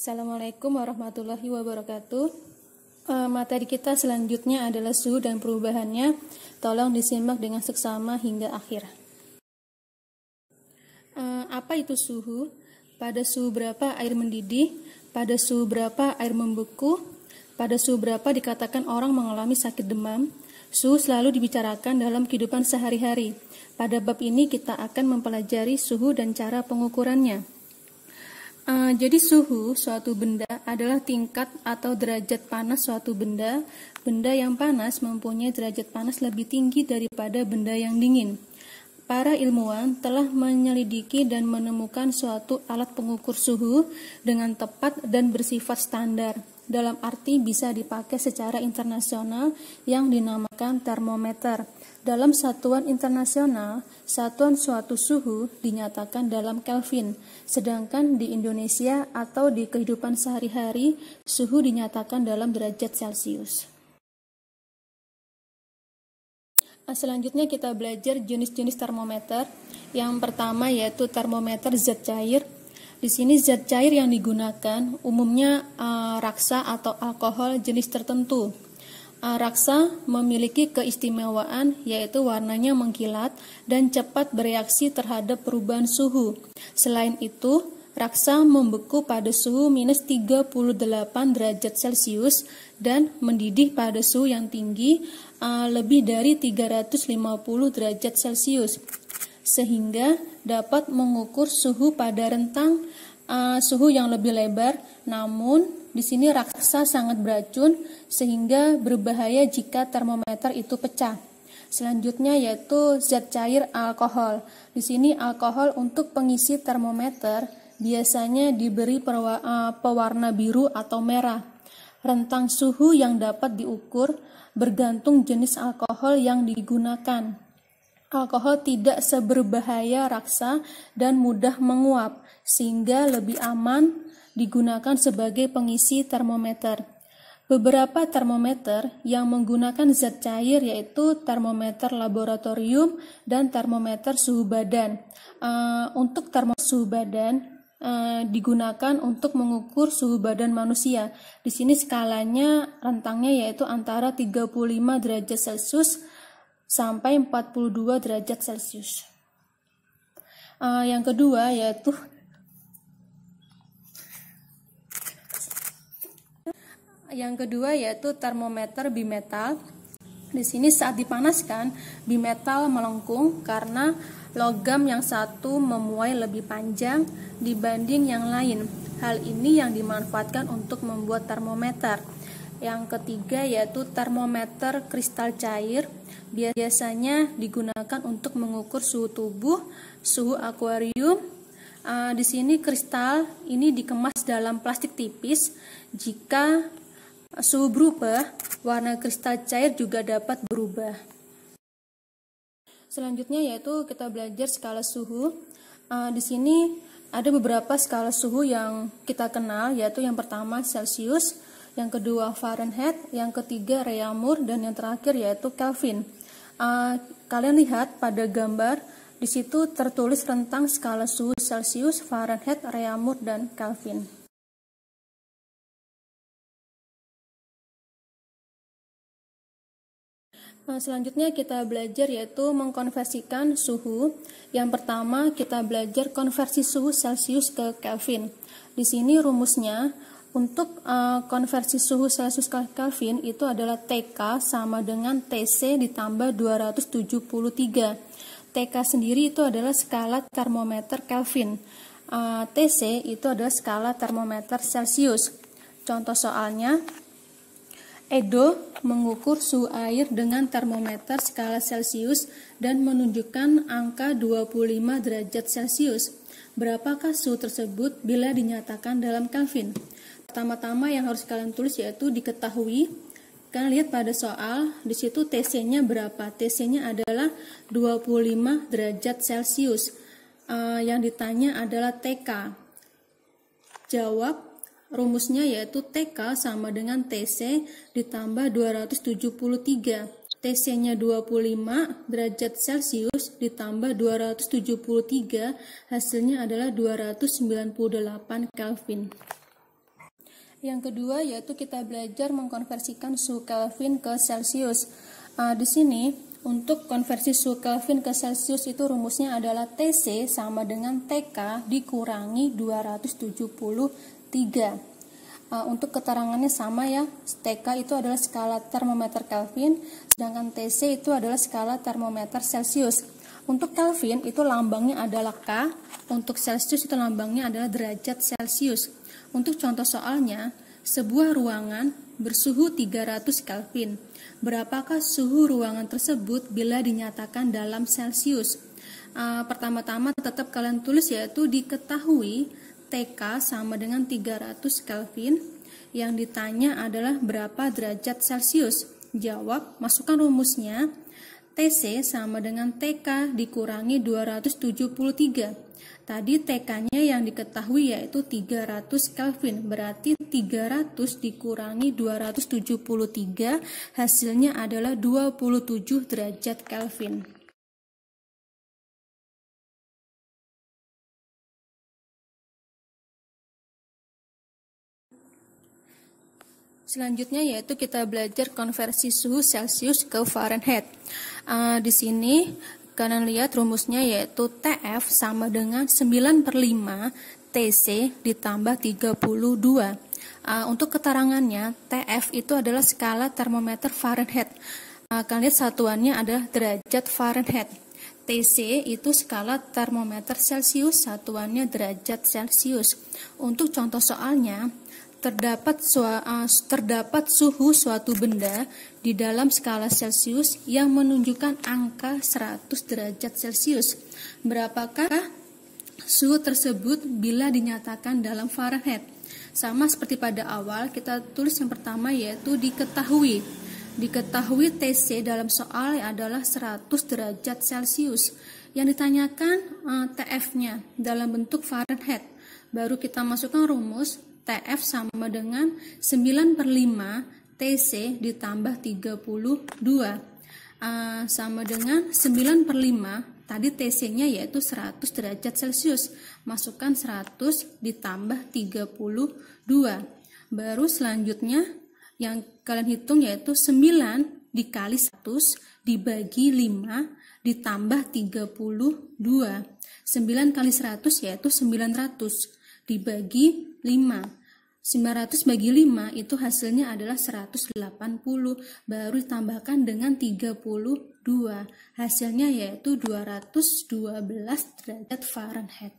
Assalamualaikum warahmatullahi wabarakatuh. E, materi kita selanjutnya adalah suhu dan perubahannya. Tolong disimak dengan seksama hingga akhir. E, apa itu suhu? Pada suhu berapa air mendidih? Pada suhu berapa air membeku? Pada suhu berapa dikatakan orang mengalami sakit demam? Suhu selalu dibicarakan dalam kehidupan sehari-hari. Pada bab ini kita akan mempelajari suhu dan cara pengukurannya. Eh, jadi suhu suatu benda adalah tingkat atau derajat panas suatu benda. Benda yang panas mempunyai derajat panas lebih tinggi daripada benda yang dingin. Para ilmuwan telah menyelidiki dan menemukan suatu alat pengukur suhu dengan tepat dan bersifat standar dalam arti bisa dipakai secara internasional yang dinamakan termometer. Dalam satuan internasional, satuan suatu suhu dinyatakan dalam Kelvin, sedangkan di Indonesia atau di kehidupan sehari-hari, suhu dinyatakan dalam derajat Celcius. Nah, selanjutnya kita belajar jenis-jenis termometer. Yang pertama yaitu termometer zat cair, di sini zat cair yang digunakan umumnya uh, raksa atau alkohol jenis tertentu. Uh, raksa memiliki keistimewaan yaitu warnanya mengkilat dan cepat bereaksi terhadap perubahan suhu. Selain itu, raksa membeku pada suhu minus 38 derajat Celcius dan mendidih pada suhu yang tinggi eh, lebih dari 350 derajat Celcius sehingga dapat mengukur suhu pada rentang uh, suhu yang lebih lebar. Namun, di sini raksa sangat beracun sehingga berbahaya jika termometer itu pecah. Selanjutnya yaitu zat cair alkohol. Di sini alkohol untuk pengisi termometer biasanya diberi eh, pewarna biru atau merah. Rentang suhu yang dapat diukur bergantung jenis alkohol yang digunakan alkohol tidak seberbahaya raksa dan mudah menguap, sehingga lebih aman digunakan sebagai pengisi termometer. Beberapa termometer yang menggunakan zat cair yaitu termometer laboratorium dan termometer suhu badan. Uh, untuk termometer suhu badan uh, digunakan untuk mengukur suhu badan manusia. Di sini skalanya rentangnya yaitu antara 35 derajat Celcius sampai 42 derajat Celcius. Uh, yang kedua yaitu yang kedua yaitu termometer bimetal. Di sini saat dipanaskan, bimetal melengkung karena logam yang satu memuai lebih panjang dibanding yang lain. Hal ini yang dimanfaatkan untuk membuat termometer. Yang ketiga yaitu termometer kristal cair. Biasanya digunakan untuk mengukur suhu tubuh, suhu akuarium. Uh, di sini kristal ini dikemas dalam plastik tipis. Jika suhu berubah, warna kristal cair juga dapat berubah. Selanjutnya yaitu kita belajar skala suhu. Uh, di sini ada beberapa skala suhu yang kita kenal, yaitu yang pertama celcius yang kedua Fahrenheit, yang ketiga Reamur, dan yang terakhir yaitu Kelvin. Uh, kalian lihat pada gambar di situ tertulis rentang skala suhu Celsius, Fahrenheit, Reamur, dan Kelvin. Nah, selanjutnya kita belajar yaitu mengkonversikan suhu. Yang pertama kita belajar konversi suhu Celsius ke Kelvin. Di sini rumusnya untuk uh, konversi suhu Celsius Kelvin itu adalah TK sama dengan TC ditambah 273. TK sendiri itu adalah skala termometer Kelvin. Uh, eh, TC itu adalah skala termometer Celsius. Contoh soalnya, Edo mengukur suhu air dengan termometer skala Celsius dan menunjukkan angka 25 derajat Celsius. Berapakah suhu tersebut bila dinyatakan dalam Kelvin? Pertama-tama yang harus kalian tulis yaitu diketahui. Kalian lihat pada soal, di situ TC-nya berapa? TC-nya adalah 25 derajat Celcius. Uh, yang ditanya adalah TK. Jawab rumusnya yaitu TK sama dengan TC ditambah 273. TC-nya 25 derajat Celcius ditambah 273 hasilnya adalah 298 Kelvin. Yang kedua yaitu kita belajar mengkonversikan suhu Kelvin ke Celsius. Uh, di sini untuk konversi suhu Kelvin ke Celsius itu rumusnya adalah TC sama dengan TK dikurangi 273. Uh, ah, untuk keterangannya sama ya, TK itu adalah skala termometer Kelvin, sedangkan TC itu adalah skala termometer Celsius. Untuk Kelvin itu lambangnya adalah K, untuk Celsius itu lambangnya adalah derajat Celsius. Untuk contoh soalnya, sebuah ruangan bersuhu 300 Kelvin. Berapakah suhu ruangan tersebut bila dinyatakan dalam Celcius? Uh, ah, Pertama-tama tetap kalian tulis yaitu diketahui TK sama dengan 300 Kelvin. Yang ditanya adalah berapa derajat Celcius. Jawab, masukkan rumusnya. TC sama dengan TK dikurangi 273. Tadi TK-nya yang diketahui yaitu 300 Kelvin, berarti 300 dikurangi 273 hasilnya adalah 27 derajat Kelvin. Selanjutnya yaitu kita belajar konversi suhu Celcius ke Fahrenheit uh, di sini kalian lihat rumusnya yaitu TF sama dengan 9 per 5 TC ditambah 32. Uh, eh, untuk keterangannya, TF itu adalah skala termometer Fahrenheit. Uh, kalian lihat satuannya adalah derajat Fahrenheit. TC itu skala termometer Celcius, satuannya derajat Celcius. Untuk contoh soalnya, terdapat, eh, terdapat suhu suatu benda di dalam skala Celcius yang menunjukkan angka 100 derajat Celcius. Berapakah suhu tersebut bila dinyatakan dalam Fahrenheit? Sama seperti pada awal, kita tulis yang pertama yaitu diketahui. Diketahui TC dalam soal adalah 100 derajat Celcius. Yang ditanyakan eh, TF-nya dalam bentuk Fahrenheit. Baru kita masukkan rumus TF sama dengan 9 per 5 TC ditambah 32 uh, ah, sama dengan 9 per 5 tadi TC-nya yaitu 100 derajat Celcius masukkan 100 ditambah 32 baru selanjutnya yang kalian hitung yaitu 9 dikali 100 dibagi 5 ditambah 32 9 kali 100 yaitu 900 dibagi 5 900 bagi 5 itu hasilnya adalah 180 baru ditambahkan dengan 32 hasilnya yaitu 212 derajat Fahrenheit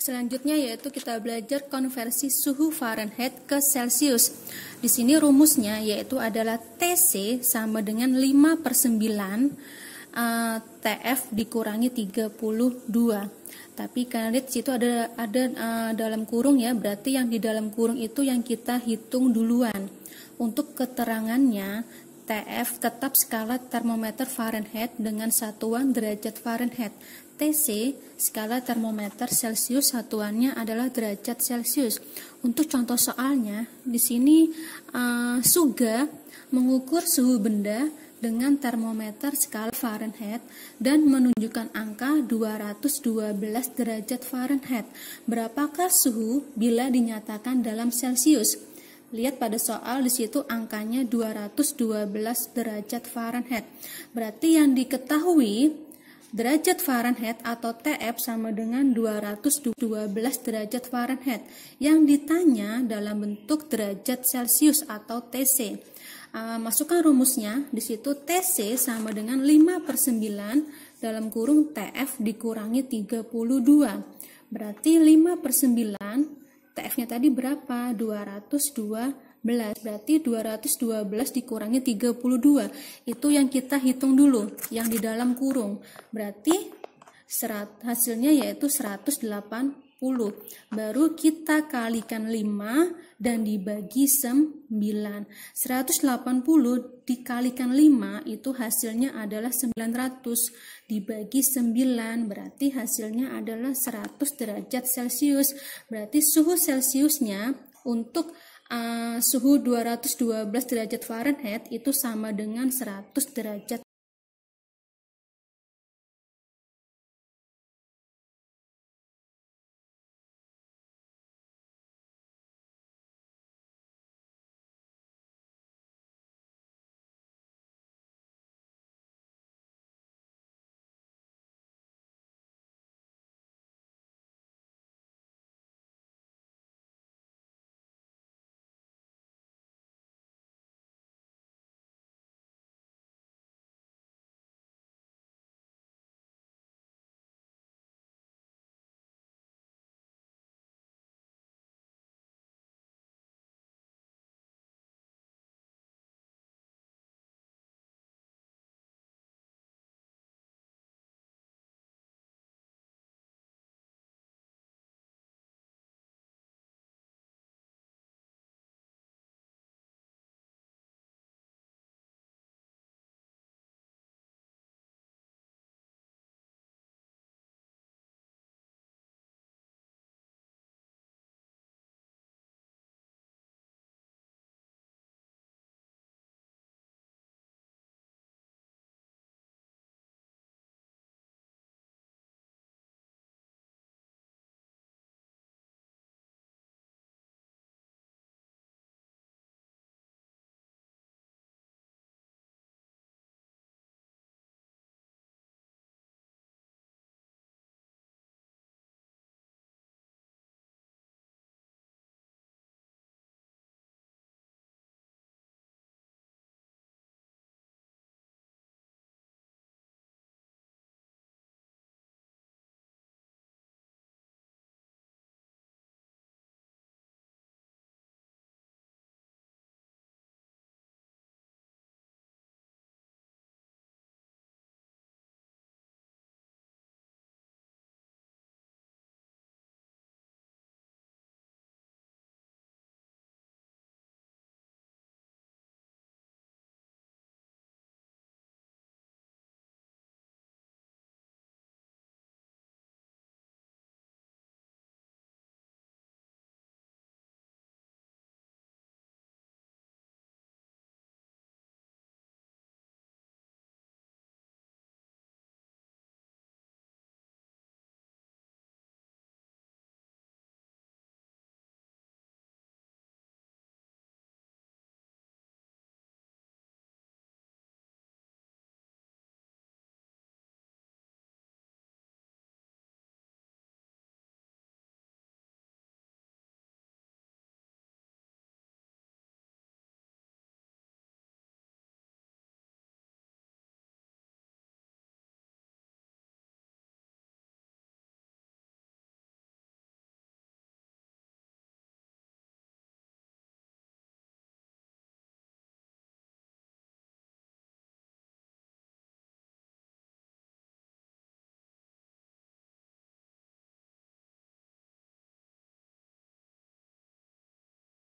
Selanjutnya yaitu kita belajar konversi suhu Fahrenheit ke Celsius. Di sini rumusnya yaitu adalah TC sama dengan 5 per 9 Eh, TF dikurangi 32. Tapi karena itu situ ada ada uh, dalam kurung ya, berarti yang di dalam kurung itu yang kita hitung duluan. Untuk keterangannya, TF tetap skala termometer Fahrenheit dengan satuan derajat Fahrenheit. TC, skala termometer Celsius satuannya adalah derajat Celsius. Untuk contoh soalnya, di sini uh, Suga mengukur suhu benda dengan termometer skala Fahrenheit dan menunjukkan angka 212 derajat Fahrenheit. Berapakah suhu bila dinyatakan dalam Celcius? Lihat pada soal di situ angkanya 212 derajat Fahrenheit. Berarti yang diketahui Derajat Fahrenheit atau TF sama dengan 212 derajat Fahrenheit yang ditanya dalam bentuk derajat Celcius atau TC. Uh, ah, masukkan rumusnya, di situ TC sama dengan 5 per 9 dalam kurung TF dikurangi 32. Berarti 5 per 9, TF-nya tadi berapa? 212 12 berarti 212 dikurangi 32 itu yang kita hitung dulu yang di dalam kurung berarti serat, hasilnya yaitu 180 baru kita kalikan 5 dan dibagi 9 180 dikalikan 5 itu hasilnya adalah 900 dibagi 9 berarti hasilnya adalah 100 derajat celcius berarti suhu celciusnya untuk uh, suhu 212 derajat Fahrenheit itu sama dengan 100 derajat